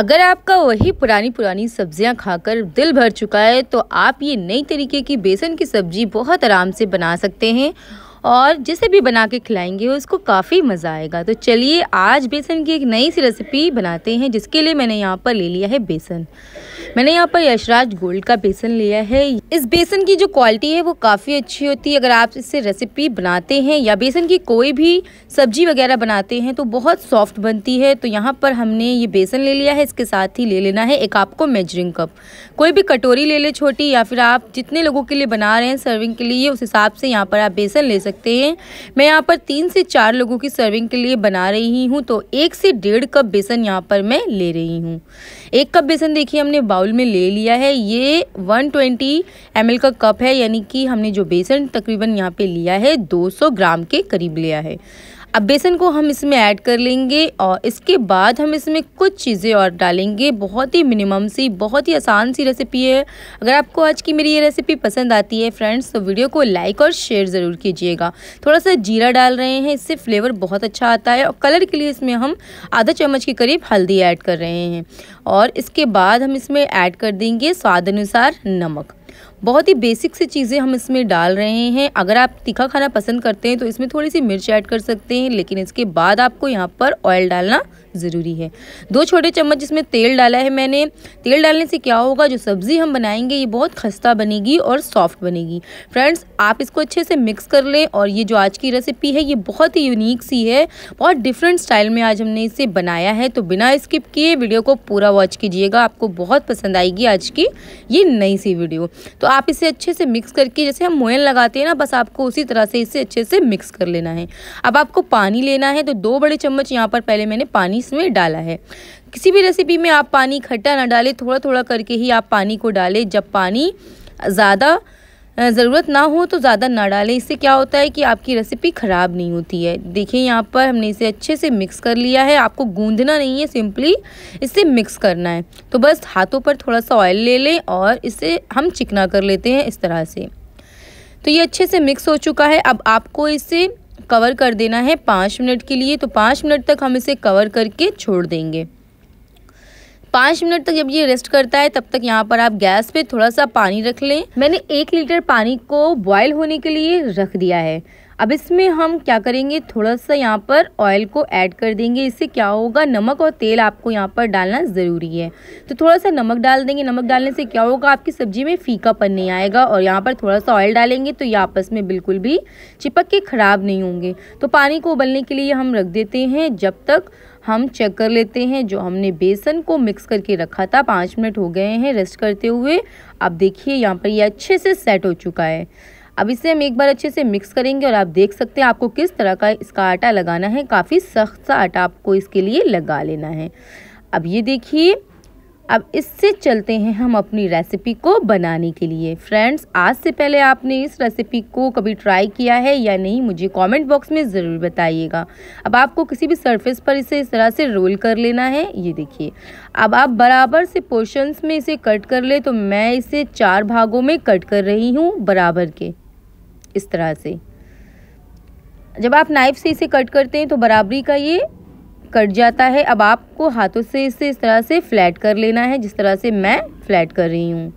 अगर आपका वही पुरानी पुरानी सब्जियां खाकर दिल भर चुका है तो आप ये नई तरीके की बेसन की सब्जी बहुत आराम से बना सकते हैं और जिसे भी बना के खिलाएंगे उसको काफ़ी मज़ा आएगा तो चलिए आज बेसन की एक नई सी रेसिपी बनाते हैं जिसके लिए मैंने यहाँ पर ले लिया है बेसन मैंने यहाँ पर यशराज गोल्ड का बेसन लिया है इस बेसन की जो क्वालिटी है वो काफ़ी अच्छी होती है अगर आप इससे रेसिपी बनाते हैं या बेसन की कोई भी सब्जी वगैरह बनाते हैं तो बहुत सॉफ्ट बनती है तो यहाँ पर हमने ये बेसन ले लिया है इसके साथ ही ले लेना है एक आपको मेजरिंग कप कोई भी कटोरी ले ले छोटी या फिर आप जितने लोगों के लिए बना रहे हैं सर्विंग के लिए उस हिसाब से यहाँ पर आप बेसन ले सकते सकते हैं मैं यहाँ पर तीन से चार लोगों की सर्विंग के लिए बना रही हूँ तो एक से डेढ़ कप बेसन यहाँ पर मैं ले रही हूँ एक कप बेसन देखिए हमने बाउल में ले लिया है ये वन ट्वेंटी का कप है यानी कि हमने जो बेसन तकरीबन यहाँ पर लिया है दो ग्राम के करीब लिया है अब बेसन को हम इसमें ऐड कर लेंगे और इसके बाद हम इसमें कुछ चीज़ें और डालेंगे बहुत ही मिनिमम सी बहुत ही आसान सी रेसिपी है अगर आपको आज की मेरी ये रेसिपी पसंद आती है फ्रेंड्स तो वीडियो को लाइक और शेयर ज़रूर कीजिएगा थोड़ा सा जीरा डाल रहे हैं इससे फ्लेवर बहुत अच्छा आता है और कलर के लिए इसमें हम आधा चम्मच के करीब हल्दी ऐड कर रहे हैं और इसके बाद हम इसमें ऐड कर देंगे स्वाद अनुसार नमक बहुत ही बेसिक सी चीज़ें हम इसमें डाल रहे हैं अगर आप तीखा खाना पसंद करते हैं तो इसमें थोड़ी सी मिर्च ऐड कर सकते हैं लेकिन इसके बाद आपको यहाँ पर ऑयल डालना ज़रूरी है दो छोटे चम्मच इसमें तेल डाला है मैंने तेल डालने से क्या होगा जो सब्ज़ी हम बनाएंगे ये बहुत खस्ता बनेगी और सॉफ्ट बनेगी फ्रेंड्स आप इसको अच्छे से मिक्स कर लें और ये जो आज की रेसिपी है ये बहुत ही यूनिक सी है बहुत डिफरेंट स्टाइल में आज हमने इसे बनाया है तो बिना स्किप किए वीडियो को पूरा वॉच कीजिएगा आपको बहुत पसंद आएगी आज की ये नई सी वीडियो तो आप इसे अच्छे से मिक्स करके जैसे हम मोयन लगाते हैं ना बस आपको उसी तरह से इसे अच्छे से मिक्स कर लेना है अब आपको पानी लेना है तो दो बड़े चम्मच यहाँ पर पहले मैंने पानी इसमें डाला है किसी भी रेसिपी में आप पानी खट्टा ना डालें थोड़ा थोड़ा करके ही आप पानी को डालें जब पानी ज़्यादा ज़रूरत ना हो तो ज़्यादा ना डालें इससे क्या होता है कि आपकी रेसिपी ख़राब नहीं होती है देखिए यहाँ पर हमने इसे अच्छे से मिक्स कर लिया है आपको गूंदना नहीं है सिंपली इसे मिक्स करना है तो बस हाथों पर थोड़ा सा ऑयल ले लें और इसे हम चिकना कर लेते हैं इस तरह से तो ये अच्छे से मिक्स हो चुका है अब आपको इसे कवर कर देना है पाँच मिनट के लिए तो पाँच मिनट तक हम इसे कवर करके छोड़ देंगे पाँच मिनट तक जब ये रेस्ट करता है तब तक यहाँ पर आप गैस पे थोड़ा सा पानी रख लें मैंने एक लीटर पानी को बॉयल होने के लिए रख दिया है अब इसमें हम क्या करेंगे थोड़ा सा यहाँ पर ऑयल को ऐड कर देंगे इससे क्या होगा नमक और तेल आपको यहाँ पर डालना ज़रूरी है तो थोड़ा सा नमक डाल देंगे नमक डालने से क्या होगा आपकी सब्ज़ी में फीकापन नहीं आएगा और यहाँ पर थोड़ा सा ऑयल डालेंगे तो ये आपस में बिल्कुल भी चिपक के ख़राब नहीं होंगे तो पानी को उबलने के लिए हम रख देते हैं जब तक हम चेक कर लेते हैं जो हमने बेसन को मिक्स करके रखा था पाँच मिनट हो गए हैं रेस्ट करते हुए अब देखिए यहाँ पर ये अच्छे से सेट हो चुका है अब इसे हम एक बार अच्छे से मिक्स करेंगे और आप देख सकते हैं आपको किस तरह का इसका आटा लगाना है काफ़ी सख्त सा आटा आपको इसके लिए लगा लेना है अब ये देखिए अब इससे चलते हैं हम अपनी रेसिपी को बनाने के लिए फ्रेंड्स आज से पहले आपने इस रेसिपी को कभी ट्राई किया है या नहीं मुझे कमेंट बॉक्स में ज़रूर बताइएगा अब आपको किसी भी सरफेस पर इसे इस तरह से रोल कर लेना है ये देखिए अब आप बराबर से पोर्शंस में इसे कट कर ले तो मैं इसे चार भागों में कट कर रही हूँ बराबर के इस तरह से जब आप नाइफ से इसे कट करते हैं तो बराबरी का ये कट जाता है अब आपको हाथों से इसे इस तरह से फ्लैट कर लेना है जिस तरह से मैं फ्लैट कर रही हूँ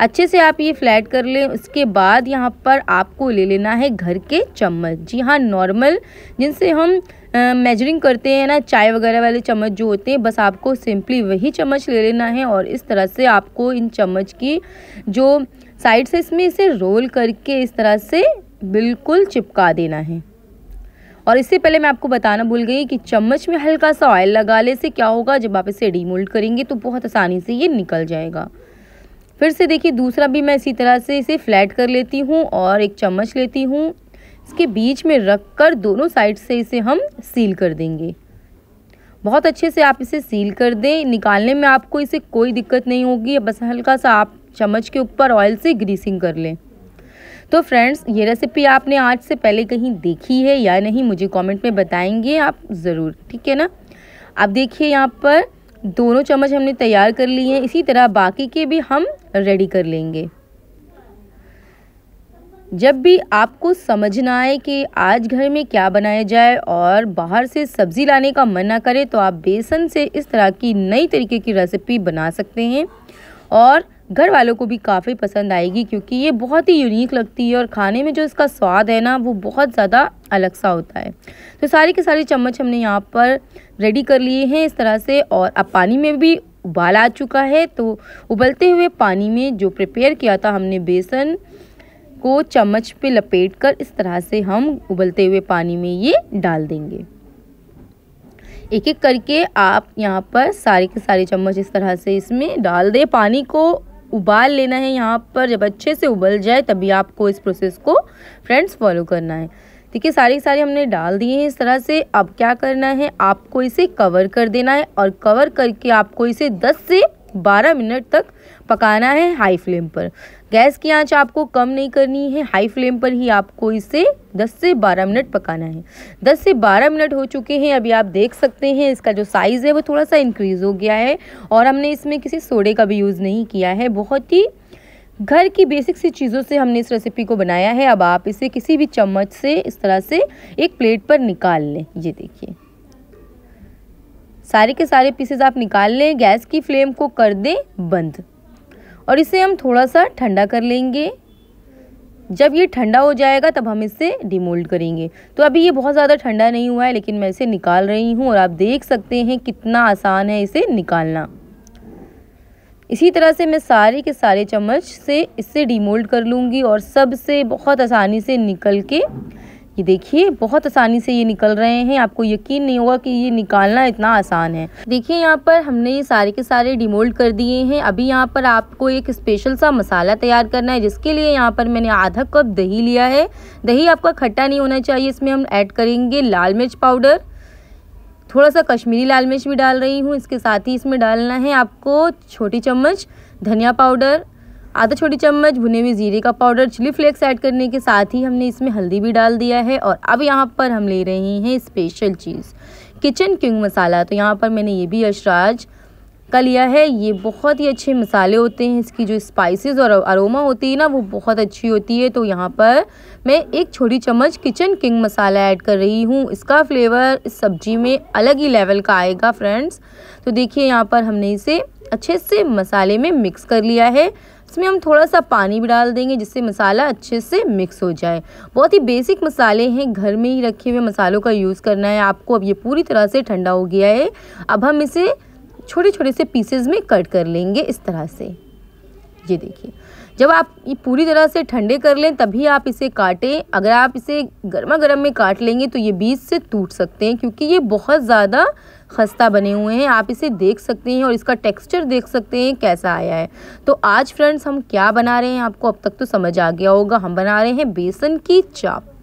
अच्छे से आप ये फ्लैट कर लें उसके बाद यहाँ पर आपको ले लेना है घर के चम्मच जी हाँ नॉर्मल जिनसे हम मेजरिंग करते हैं ना चाय वगैरह वाले चम्मच जो होते हैं बस आपको सिंपली वही चम्मच ले लेना है और इस तरह से आपको इन चम्मच की जो साइड से इसमें इसे रोल करके इस तरह से बिल्कुल चिपका देना है और इससे पहले मैं आपको बताना भूल गई कि चम्मच में हल्का सा ऑयल लगाने से क्या होगा जब आप इसे डीमोल्ड करेंगे तो बहुत आसानी से ये निकल जाएगा फिर से देखिए दूसरा भी मैं इसी तरह से इसे फ्लैट कर लेती हूँ और एक चम्मच लेती हूँ इसके बीच में रख कर दोनों साइड से इसे हम सील कर देंगे बहुत अच्छे से आप इसे सील कर दें निकालने में आपको इसे कोई दिक्कत नहीं होगी बस हल्का सा आप चम्मच के ऊपर ऑयल से ग्रीसिंग कर लें तो फ्रेंड्स ये रेसिपी आपने आज से पहले कहीं देखी है या नहीं मुझे कमेंट में बताएंगे आप ज़रूर ठीक है ना अब देखिए यहाँ पर दोनों चम्मच हमने तैयार कर लिए हैं इसी तरह बाकी के भी हम रेडी कर लेंगे जब भी आपको समझना आए कि आज घर में क्या बनाया जाए और बाहर से सब्ज़ी लाने का मन ना करे तो आप बेसन से इस तरह की नई तरीके की रेसिपी बना सकते हैं और घर वालों को भी काफ़ी पसंद आएगी क्योंकि ये बहुत ही यूनिक लगती है और खाने में जो इसका स्वाद है ना वो बहुत ज़्यादा अलग सा होता है तो सारे के सारे चम्मच हमने यहाँ पर रेडी कर लिए हैं इस तरह से और अब पानी में भी उबाल आ चुका है तो उबलते हुए पानी में जो प्रिपेयर किया था हमने बेसन को चम्मच पे लपेट कर इस तरह से हम उबलते हुए पानी में ये डाल देंगे एक एक करके आप यहाँ पर सारे के सारे चम्मच इस तरह से इसमें डाल दें पानी को उबाल लेना है यहाँ पर जब अच्छे से उबल जाए तभी आपको इस प्रोसेस को फ्रेंड्स फॉलो करना है ठीक है सारे सारी हमने डाल दिए हैं इस तरह से अब क्या करना है आपको इसे कवर कर देना है और कवर करके आपको इसे 10 से 12 मिनट तक पकाना है हाई फ्लेम पर गैस की आंच आपको कम नहीं करनी है हाई फ्लेम पर ही आपको इसे 10 से 12 मिनट पकाना है 10 से 12 मिनट हो चुके हैं अभी आप देख सकते हैं इसका जो साइज़ है वो थोड़ा सा इंक्रीज़ हो गया है और हमने इसमें किसी सोडे का भी यूज़ नहीं किया है बहुत ही घर की बेसिक सी चीज़ों से हमने इस रेसिपी को बनाया है अब आप इसे किसी भी चम्मच से इस तरह से एक प्लेट पर निकाल लें ये देखिए सारे के सारे पीसेज आप निकाल लें गैस की फ्लेम को कर दें बंद और इसे हम थोड़ा सा ठंडा कर लेंगे जब ये ठंडा हो जाएगा तब हम इसे डिमोल्ड करेंगे तो अभी ये बहुत ज़्यादा ठंडा नहीं हुआ है लेकिन मैं इसे निकाल रही हूँ और आप देख सकते हैं कितना आसान है इसे निकालना इसी तरह से मैं सारे के सारे चम्मच से इसे डिमोल्ड कर लूँगी और सबसे बहुत आसानी से निकल के ये देखिए बहुत आसानी से ये निकल रहे हैं आपको यकीन नहीं होगा कि ये निकालना इतना आसान है देखिए यहाँ पर हमने ये सारे के सारे डिमोल्ड कर दिए हैं अभी यहाँ पर आपको एक स्पेशल सा मसाला तैयार करना है जिसके लिए यहाँ पर मैंने आधा कप दही लिया है दही आपका खट्टा नहीं होना चाहिए इसमें हम ऐड करेंगे लाल मिर्च पाउडर थोड़ा सा कश्मीरी लाल मिर्च भी डाल रही हूँ इसके साथ ही इसमें डालना है आपको छोटी चम्मच धनिया पाउडर आधा छोटी चम्मच भुने हुए जीरे का पाउडर चिली फ्लेक्स ऐड करने के साथ ही हमने इसमें हल्दी भी डाल दिया है और अब यहाँ पर हम ले रहे हैं स्पेशल चीज़ किचन किंग मसाला तो यहाँ पर मैंने ये भी अशराज का लिया है ये बहुत ही अच्छे मसाले होते हैं इसकी जो स्पाइसेस और अरोमा होती है ना वो बहुत अच्छी होती है तो यहाँ पर मैं एक छोटी चम्मच किचन किंग मसाला ऐड कर रही हूँ इसका फ्लेवर इस सब्जी में अलग ही लेवल का आएगा फ्रेंड्स तो देखिए यहाँ पर हमने इसे अच्छे से मसाले में मिक्स कर लिया है इसमें हम थोड़ा सा पानी भी डाल देंगे जिससे मसाला अच्छे से मिक्स हो जाए बहुत ही बेसिक मसाले हैं घर में ही रखे हुए मसालों का यूज़ करना है आपको अब ये पूरी तरह से ठंडा हो गया है अब हम इसे छोटे छोटे से पीसेज में कट कर लेंगे इस तरह से ये देखिए जब आप ये पूरी तरह से ठंडे कर लें तभी आप इसे काटें अगर आप इसे गर्मा गर्म में काट लेंगे तो ये बीज से टूट सकते हैं क्योंकि ये बहुत ज़्यादा खस्ता बने हुए हैं आप इसे देख सकते हैं और इसका टेक्सचर देख सकते हैं कैसा आया है तो आज फ्रेंड्स हम क्या बना रहे हैं आपको अब तक तो समझ आ गया होगा हम बना रहे हैं बेसन की चाप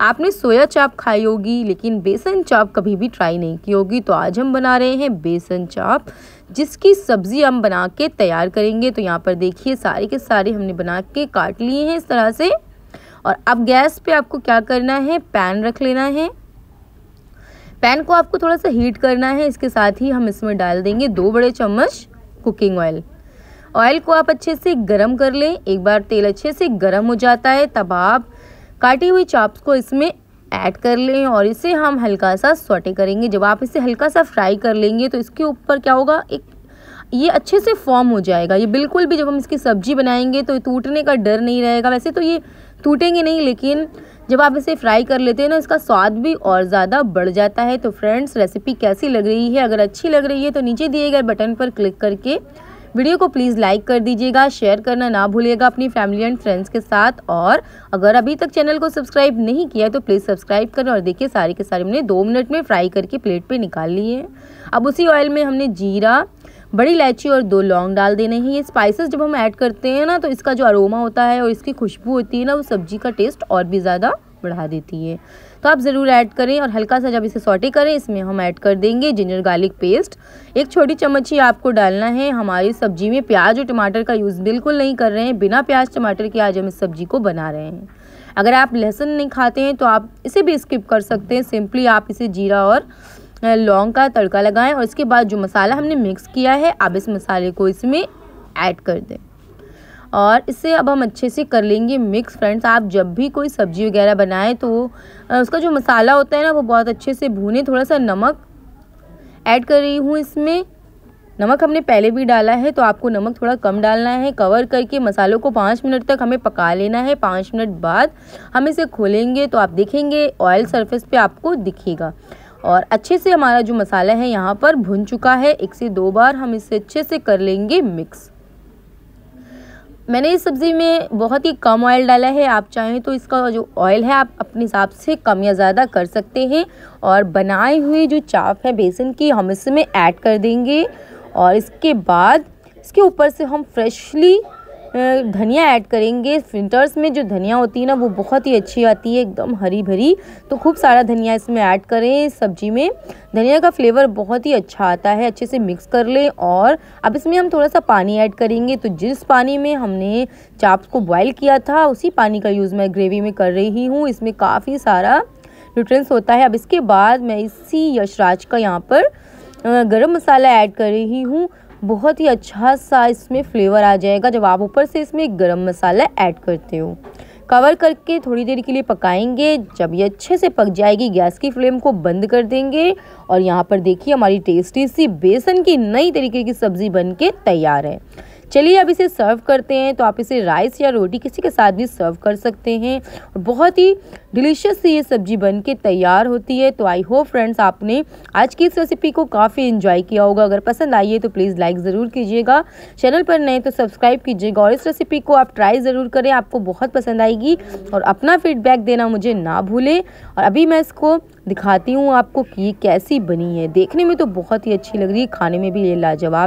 आपने सोया चाप खाई होगी लेकिन बेसन चाप कभी भी ट्राई नहीं की होगी तो आज हम बना रहे हैं बेसन चाप जिसकी सब्ज़ी हम बना के तैयार करेंगे तो यहाँ पर देखिए सारे के सारे हमने बना के काट लिए हैं इस तरह से और अब गैस पे आपको क्या करना है पैन रख लेना है पैन को आपको थोड़ा सा हीट करना है इसके साथ ही हम इसमें डाल देंगे दो बड़े चम्मच कुकिंग ऑयल ऑयल को आप अच्छे से गर्म कर लें एक बार तेल अच्छे से गर्म हो जाता है तब आप काटी हुई चाप्स को इसमें ऐड कर लें और इसे हम हल्का सा सोटे करेंगे जब आप इसे हल्का सा फ्राई कर लेंगे तो इसके ऊपर क्या होगा एक ये अच्छे से फॉर्म हो जाएगा ये बिल्कुल भी जब हम इसकी सब्ज़ी बनाएंगे तो टूटने का डर नहीं रहेगा वैसे तो ये टूटेंगे नहीं लेकिन जब आप इसे फ्राई कर लेते हैं ना इसका स्वाद भी और ज़्यादा बढ़ जाता है तो फ्रेंड्स रेसिपी कैसी लग रही है अगर अच्छी लग रही है तो नीचे दिए गए बटन पर क्लिक करके वीडियो को प्लीज़ लाइक कर दीजिएगा शेयर करना ना भूलिएगा अपनी फैमिली एंड फ्रेंड्स के साथ और अगर अभी तक चैनल को सब्सक्राइब नहीं किया तो प्लीज़ सब्सक्राइब करें और देखिए सारे के सारे हमने दो मिनट में फ्राई करके प्लेट पर निकाल लिए अब उसी ऑयल में हमने जीरा बड़ी इलायची और दो लौंग डाल देने हैं ये स्पाइसेस जब हम ऐड करते हैं ना तो इसका जो अरोमा होता है और इसकी खुशबू होती है ना वो सब्जी का टेस्ट और भी ज़्यादा बढ़ा देती है तो आप ज़रूर ऐड करें और हल्का सा जब इसे सॉटे करें इसमें हम ऐड कर देंगे जिंजर गार्लिक पेस्ट एक छोटी चम्मच ही आपको डालना है हमारी सब्जी में प्याज और टमाटर का यूज़ बिल्कुल नहीं कर रहे हैं बिना प्याज टमाटर के आज हम इस सब्जी को बना रहे हैं अगर आप लहसुन नहीं खाते हैं तो आप इसे भी स्किप कर सकते हैं सिंपली आप इसे जीरा और लौंग का तड़का लगाएं और इसके बाद जो मसाला हमने मिक्स किया है आप इस मसाले को इसमें ऐड कर दें और इसे अब हम अच्छे से कर लेंगे मिक्स फ्रेंड्स आप जब भी कोई सब्ज़ी वगैरह बनाएं तो उसका जो मसाला होता है ना वो बहुत अच्छे से भूने थोड़ा सा नमक ऐड कर रही हूँ इसमें नमक हमने पहले भी डाला है तो आपको नमक थोड़ा कम डालना है कवर करके मसालों को पाँच मिनट तक हमें पका लेना है पाँच मिनट बाद हम इसे खोलेंगे तो आप देखेंगे ऑयल सरफेस पे आपको दिखेगा और अच्छे से हमारा जो मसाला है यहाँ पर भुन चुका है एक से दो बार हम इसे अच्छे से कर लेंगे मिक्स मैंने इस सब्ज़ी में बहुत ही कम ऑयल डाला है आप चाहें तो इसका जो ऑयल है आप अपने हिसाब से कम या ज़्यादा कर सकते हैं और बनाए हुए जो चाप है बेसन की हम इसमें ऐड कर देंगे और इसके बाद इसके ऊपर से हम फ्रेशली धनिया ऐड करेंगे विंटर्स में जो धनिया होती है ना वो बहुत ही अच्छी आती है एकदम हरी भरी तो खूब सारा धनिया इसमें ऐड करें सब्जी में धनिया का फ्लेवर बहुत ही अच्छा आता है अच्छे से मिक्स कर लें और अब इसमें हम थोड़ा सा पानी ऐड करेंगे तो जिस पानी में हमने चाप्स को बॉयल किया था उसी पानी का यूज़ मैं ग्रेवी में कर रही हूँ इसमें काफ़ी सारा न्यूट्रंस होता है अब इसके बाद मैं इसी यशराज का यहाँ पर गरम मसाला ऐड कर रही हूँ बहुत ही अच्छा सा इसमें फ्लेवर आ जाएगा जब आप ऊपर से इसमें गरम मसाला ऐड करते हो कवर करके थोड़ी देर के लिए पकाएंगे जब ये अच्छे से पक जाएगी गैस की फ्लेम को बंद कर देंगे और यहाँ पर देखिए हमारी टेस्टी सी बेसन की नई तरीके की सब्ज़ी बन के तैयार है चलिए अब इसे सर्व करते हैं तो आप इसे राइस या रोटी किसी के साथ भी सर्व कर सकते हैं और बहुत ही डिलीशियस ये सब्जी बन के तैयार होती है तो आई होप फ्रेंड्स आपने आज की इस रेसिपी को काफ़ी इन्जॉय किया होगा अगर पसंद आई है तो प्लीज़ लाइक ज़रूर कीजिएगा चैनल पर नए तो सब्सक्राइब कीजिएगा और इस रेसिपी को आप ट्राई ज़रूर करें आपको बहुत पसंद आएगी और अपना फीडबैक देना मुझे ना भूलें और अभी मैं इसको दिखाती हूँ आपको कि ये कैसी बनी है देखने में तो बहुत ही अच्छी लग रही है खाने में भी ये लाजवाब है